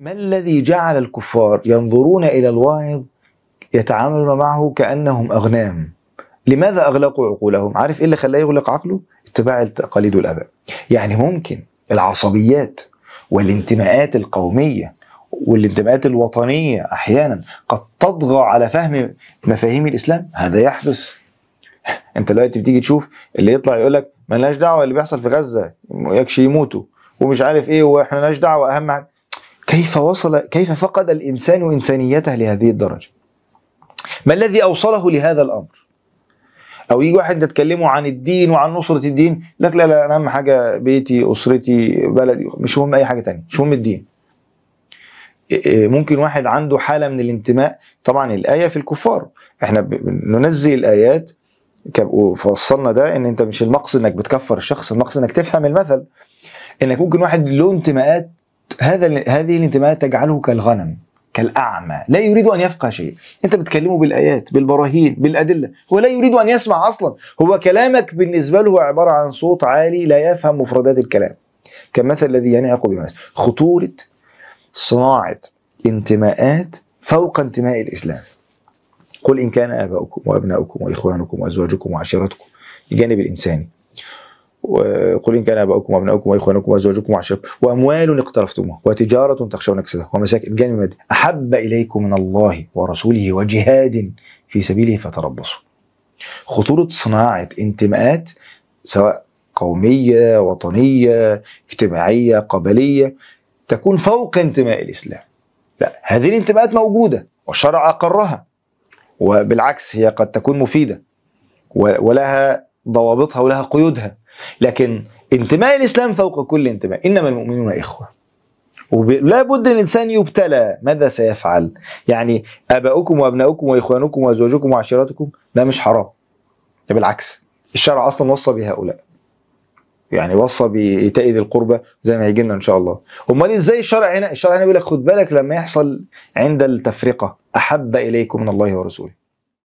ما الذي جعل الكفار ينظرون إلى الواعظ يتعاملون معه كأنهم أغنام لماذا أغلقوا عقولهم؟ عارف إيه اللي خلاه يغلق عقله؟ اتباع التقاليد والآباء يعني ممكن العصبيات والانتماءات القومية والانتماءات الوطنية أحيانا قد تطغى على فهم مفاهيم الإسلام هذا يحدث أنت دلوقتي بتيجي تشوف اللي يطلع يقول لك لناش دعوة اللي بيحصل في غزة يكشي يموتوا ومش عارف إيه وإحنا لناش دعوة أهم حاجة كيف وصل كيف فقد الانسان انسانيته لهذه الدرجه؟ ما الذي اوصله لهذا الامر؟ او يجي واحد تتكلموا عن الدين وعن نصره الدين لك لا لا انا اهم حاجه بيتي اسرتي بلدي مش مهم اي حاجه تانية مش مهم الدين إيه، إيه، ممكن واحد عنده حاله من الانتماء طبعا الايه في الكفار احنا بننزل الايات وفصلنا ده ان انت مش المقصد انك بتكفر الشخص المقصد انك تفهم المثل انك ممكن واحد له انتماءات هذا هذه الانتماءات تجعله كالغنم كالأعمى لا يريد أن يفقه شيء أنت بتكلمه بالآيات بالبراهين بالأدلة هو لا يريد أن يسمع أصلا هو كلامك بالنسبة له عبارة عن صوت عالي لا يفهم مفردات الكلام كالمثل الذي ينعق بالناس خطورة صناعة انتماءات فوق انتماء الإسلام قل إن كان آباؤكم وأبناؤكم وإخوانكم وأزواجكم وعشيرتكم الجانب الإنساني وقل إن كان آباؤكم وأبناؤكم وإخوانكم وأزواجكم وعشيرتكم وأموال اقترفتموها وتجارة تخشون كسدها ومساكن جانب أحب إليكم من الله ورسوله وجهاد في سبيله فتربصوا خطورة صناعة انتماءات سواء قومية وطنية اجتماعية قبلية تكون فوق انتماء الإسلام لا هذه الانتماءات موجودة والشرع أقرها وبالعكس هي قد تكون مفيدة ولها ضوابطها ولها قيودها لكن انتماء الإسلام فوق كل انتماء إنما المؤمنون إخوة ولا بد ان الانسان يبتلى ماذا سيفعل يعني اباؤكم وابناؤكم واخوانكم وازواجكم وعشيرتكم ده مش حرام ده بالعكس الشرع اصلا وصى بهؤلاء يعني وصى بإيتاء ذي القربى زي ما هيجي لنا إن شاء الله. أمال إزاي الشرع هنا؟ الشرع هنا بيقول لك خد بالك لما يحصل عند التفرقة أحب إليكم من الله ورسوله.